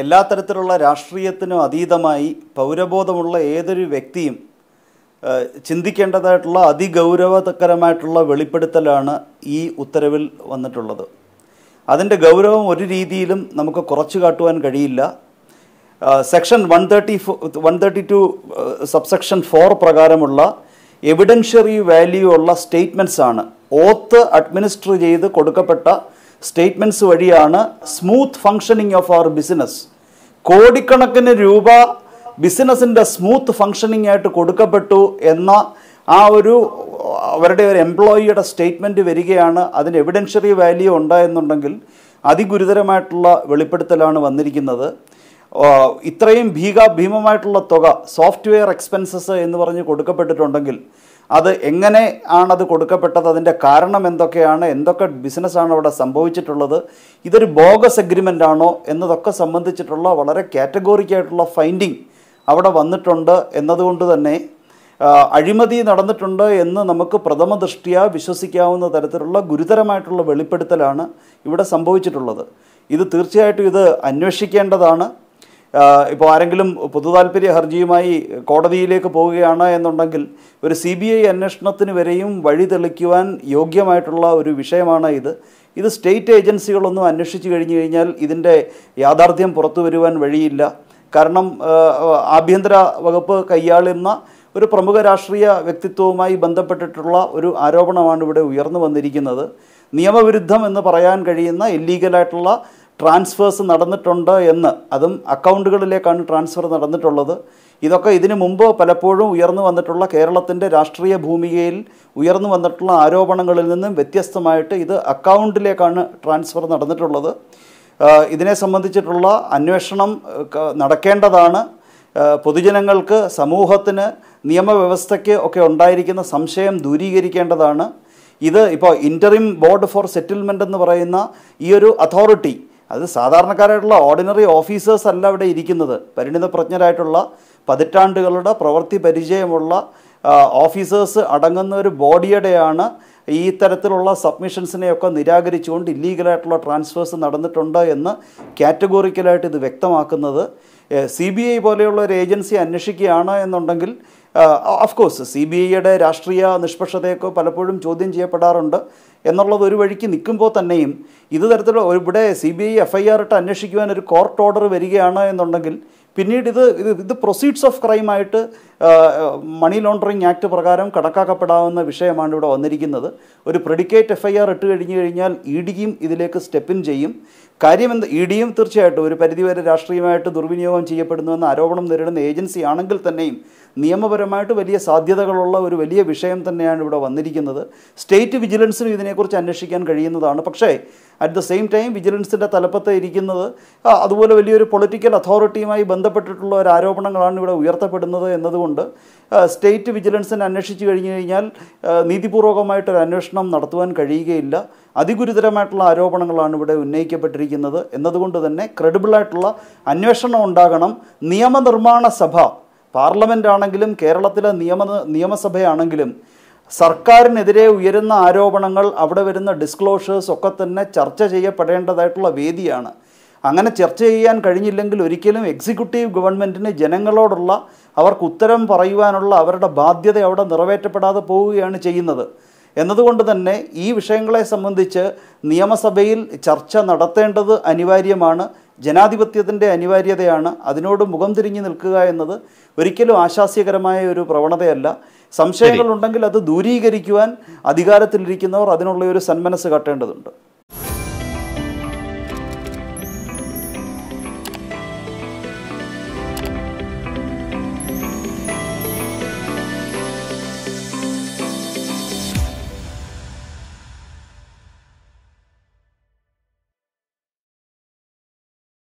എല്ലാ തരത്തിലുള്ള രാഷ്ട്രീയത്തിനും അതീതമായി പൗരബോധമുള്ള ഏതൊരു വ്യക്തിയും ചിന്തിക്കേണ്ടതായിട്ടുള്ള അതിഗൗരവകരമായിട്ടുള്ള വെളിപ്പെടുത്തലാണ് ഈ ഉത്തരവിൽ വന്നിട്ടുള്ളത് അതിൻ്റെ ഗൗരവം ഒരു രീതിയിലും നമുക്ക് കുറച്ചു കാട്ടുവാൻ കഴിയില്ല section one thirty four one thirty two subsection four പ്രകാരമുള്ള എവിഡൻഷ്യറി വാല്യൂ ഉള്ള സ്റ്റേറ്റ്മെൻറ്റ്സ് ആണ് ഓത്ത് അഡ്മിനിസ്റ്റർ ചെയ്ത് കൊടുക്കപ്പെട്ട സ്റ്റേറ്റ്മെൻറ്റ്സ് വഴിയാണ് smooth functioning of our business കോടിക്കണക്കിന് രൂപ ബിസിനസ്സിൻ്റെ സ്മൂത്ത് ഫങ്ഷനിങ് ആയിട്ട് കൊടുക്കപ്പെട്ടു എന്ന ആ ഒരു അവരുടെ ഒരു എംപ്ലോയിയുടെ സ്റ്റേറ്റ്മെൻറ്റ് വരികയാണ് അതിന് എവിഡൻഷ്യറി വാല്യൂ ഉണ്ടായെന്നുണ്ടെങ്കിൽ അതിഗുരുതരമായിട്ടുള്ള വെളിപ്പെടുത്തലാണ് വന്നിരിക്കുന്നത് ഇത്രയും ഭീകാഭീമമായിട്ടുള്ള ഭീമമായിട്ടുള്ള തുക സോഫ്റ്റ്വെയർ എക്സ്പെൻസസ് എന്ന് പറഞ്ഞ് കൊടുക്കപ്പെട്ടിട്ടുണ്ടെങ്കിൽ അത് എങ്ങനെ ആണത് കൊടുക്കപ്പെട്ടത് അതിൻ്റെ കാരണം എന്തൊക്കെയാണ് എന്തൊക്കെ ബിസിനസ്സാണ് അവിടെ സംഭവിച്ചിട്ടുള്ളത് ഇതൊരു ബോഗസ് അഗ്രിമെൻ്റ് ആണോ എന്നതൊക്കെ സംബന്ധിച്ചിട്ടുള്ള വളരെ കാറ്റഗോറിക്കായിട്ടുള്ള ഫൈൻഡിങ് അവിടെ വന്നിട്ടുണ്ട് എന്നതുകൊണ്ട് തന്നെ അഴിമതി നടന്നിട്ടുണ്ട് എന്ന് നമുക്ക് പ്രഥമ ദൃഷ്ടിയ വിശ്വസിക്കാവുന്ന തരത്തിലുള്ള ഗുരുതരമായിട്ടുള്ള വെളിപ്പെടുത്തലാണ് ഇവിടെ സംഭവിച്ചിട്ടുള്ളത് ഇത് തീർച്ചയായിട്ടും ഇത് അന്വേഷിക്കേണ്ടതാണ് ഇപ്പോൾ ആരെങ്കിലും പൊതുതാൽപര്യ ഹർജിയുമായി കോടതിയിലേക്ക് പോവുകയാണ് എന്നുണ്ടെങ്കിൽ ഒരു സി ബി ഐ അന്വേഷണത്തിന് വരെയും വഴി തെളിക്കുവാൻ യോഗ്യമായിട്ടുള്ള ഒരു വിഷയമാണ് ഇത് ഇത് സ്റ്റേറ്റ് ഏജൻസികളൊന്നും അന്വേഷിച്ചു കഴിഞ്ഞു കഴിഞ്ഞാൽ ഇതിൻ്റെ യാഥാർത്ഥ്യം പുറത്തു വരുവാൻ വഴിയില്ല കാരണം ആഭ്യന്തര വകുപ്പ് കൈയാളുന്ന ഒരു പ്രമുഖ രാഷ്ട്രീയ വ്യക്തിത്വവുമായി ബന്ധപ്പെട്ടിട്ടുള്ള ഒരു ആരോപണമാണ് ഇവിടെ ഉയർന്നു വന്നിരിക്കുന്നത് നിയമവിരുദ്ധം എന്ന് പറയാൻ കഴിയുന്ന ഇല്ലീഗലായിട്ടുള്ള ട്രാൻസ്ഫേഴ്സ് നടന്നിട്ടുണ്ട് എന്ന് അതും അക്കൗണ്ടുകളിലേക്കാണ് ട്രാൻസ്ഫർ നടന്നിട്ടുള്ളത് ഇതൊക്കെ ഇതിനു മുമ്പ് പലപ്പോഴും ഉയർന്നു വന്നിട്ടുള്ള കേരളത്തിൻ്റെ രാഷ്ട്രീയ ഭൂമികയിൽ ഉയർന്നു വന്നിട്ടുള്ള ആരോപണങ്ങളിൽ നിന്നും വ്യത്യസ്തമായിട്ട് ഇത് അക്കൗണ്ടിലേക്കാണ് ട്രാൻസ്ഫർ നടന്നിട്ടുള്ളത് ഇതിനെ സംബന്ധിച്ചിട്ടുള്ള അന്വേഷണം നടക്കേണ്ടതാണ് പൊതുജനങ്ങൾക്ക് സമൂഹത്തിന് നിയമവ്യവസ്ഥയ്ക്ക് ഒക്കെ ഉണ്ടായിരിക്കുന്ന സംശയം ദൂരീകരിക്കേണ്ടതാണ് ഇത് ഇപ്പോൾ ഇൻ്ററിം ബോർഡ് ഫോർ സെറ്റിൽമെൻ്റ് എന്ന് പറയുന്ന ഈ ഒരു അതോറിറ്റി അത് സാധാരണക്കാരായിട്ടുള്ള ഓർഡിനറി ഓഫീസേഴ്സ് അല്ല അവിടെ ഇരിക്കുന്നത് പരിണിത പ്രജ്ഞരായിട്ടുള്ള പതിറ്റാണ്ടുകളുടെ പ്രവൃത്തി പരിചയമുള്ള ഓഫീസേഴ്സ് അടങ്ങുന്ന ഒരു ബോഡിയുടെയാണ് ഈ തരത്തിലുള്ള സബ്മിഷൻസിനെയൊക്കെ നിരാകരിച്ചുകൊണ്ട് ഇല്ലീഗലായിട്ടുള്ള ട്രാൻസ്ഫേഴ്സ് നടന്നിട്ടുണ്ട് എന്ന് കാറ്റഗോറിക്കലായിട്ട് ഇത് വ്യക്തമാക്കുന്നത് സി ബി ഐ പോലെയുള്ള ഒരു ഏജൻസി അന്വേഷിക്കുകയാണ് എന്നുണ്ടെങ്കിൽ ഓഫ് കോഴ്സ് സി ബി ഐയുടെ രാഷ്ട്രീയ നിഷ്പക്ഷതയൊക്കെ പലപ്പോഴും ചോദ്യം ചെയ്യപ്പെടാറുണ്ട് എന്നുള്ളത് ഒരു വഴിക്ക് നിൽക്കുമ്പോൾ തന്നെയും ഇത് തരത്തിലുള്ള ഇവിടെ C B I F I R ഇട്ട് അന്വേഷിക്കുവാൻ ഒരു കോർട്ട് ഓർഡർ വരികയാണ് എന്നുണ്ടെങ്കിൽ പിന്നീട് ഇത് ഇത് പ്രൊസീഡ്സ് ഓഫ് ക്രൈമായിട്ട് മണി ലോണ്ടറിംഗ് ആക്ട് പ്രകാരം കണക്കാക്കപ്പെടാവുന്ന വിഷയമാണ് ഇവിടെ വന്നിരിക്കുന്നത് ഒരു പ്രെഡിക്കേറ്റ് എഫ് ഐ ആർ ഇട്ട് കഴിഞ്ഞു കഴിഞ്ഞാൽ ഇ ഡിയും ഇതിലേക്ക് സ്റ്റെപ്പിൻ ചെയ്യും കാര്യമെന്ത് ഇ ഡിയും തീർച്ചയായിട്ടും ഒരു പരിധിവരെ രാഷ്ട്രീയമായിട്ട് ദുർവിനിയോഗം ചെയ്യപ്പെടുന്നുവെന്ന ആരോപണം നേരിടുന്ന ഏജൻസി ആണെങ്കിൽ തന്നെയും നിയമപരമായിട്ട് വലിയ സാധ്യതകളുള്ള ഒരു വലിയ വിഷയം തന്നെയാണ് ഇവിടെ വന്നിരിക്കുന്നത് സ്റ്റേറ്റ് വിജിലൻസിനും ഇതിനെക്കുറിച്ച് അന്വേഷിക്കാൻ കഴിയുന്നതാണ് പക്ഷേ അറ്റ് ദ സെയിം ടൈം വിജിലൻസിൻ്റെ തലപ്പത്ത് ഇരിക്കുന്നത് അതുപോലെ വലിയൊരു പൊളിറ്റിക്കൽ അതോറിറ്റിയുമായി ബന്ധപ്പെട്ടിട്ടുള്ള ഒരു ആരോപണങ്ങളാണ് ഇവിടെ ഉയർത്തപ്പെടുന്നത് എന്നതുകൊണ്ട് ഉണ്ട് സ്റ്റേറ്റ് വിജിലൻസിനെ അന്വേഷിച്ചു കഴിഞ്ഞു കഴിഞ്ഞാൽ നീതിപൂർവകമായിട്ടൊരു അന്വേഷണം നടത്തുവാൻ കഴിയുകയില്ല അതിഗുരുതരമായിട്ടുള്ള ആരോപണങ്ങളാണ് ഇവിടെ ഉന്നയിക്കപ്പെട്ടിരിക്കുന്നത് എന്നതുകൊണ്ട് തന്നെ ക്രെഡിബിളായിട്ടുള്ള അന്വേഷണം ഉണ്ടാകണം നിയമനിർമ്മാണ സഭ പാർലമെൻ്റ് ആണെങ്കിലും കേരളത്തിലെ നിയമ നിയമസഭയാണെങ്കിലും സർക്കാരിനെതിരെ ഉയരുന്ന ആരോപണങ്ങൾ അവിടെ വരുന്ന ഡിസ്ക്ലോഷേഴ്സ് ഒക്കെ തന്നെ ചർച്ച ചെയ്യപ്പെടേണ്ടതായിട്ടുള്ള വേദിയാണ് അങ്ങനെ ചർച്ച ചെയ്യാൻ കഴിഞ്ഞില്ലെങ്കിൽ ഒരിക്കലും എക്സിക്യൂട്ടീവ് ഗവൺമെൻറ്റിന് ജനങ്ങളോടുള്ള അവർക്ക് ഉത്തരം പറയുവാനുള്ള അവരുടെ ബാധ്യത അവിടെ നിറവേറ്റപ്പെടാതെ പോവുകയാണ് ചെയ്യുന്നത് എന്നതുകൊണ്ട് തന്നെ ഈ വിഷയങ്ങളെ സംബന്ധിച്ച് നിയമസഭയിൽ ചർച്ച നടത്തേണ്ടത് അനിവാര്യമാണ് ജനാധിപത്യത്തിൻ്റെ അനിവാര്യതയാണ് അതിനോട് മുഖം തിരിഞ്ഞു നിൽക്കുക എന്നത് ഒരിക്കലും ആശാസ്യകരമായ ഒരു പ്രവണതയല്ല സംശയങ്ങളുണ്ടെങ്കിൽ അത് ദൂരീകരിക്കുവാൻ അധികാരത്തിലിരിക്കുന്നവർ അതിനുള്ള ഒരു സന്മനസ് കാട്ടേണ്ടതുണ്ട്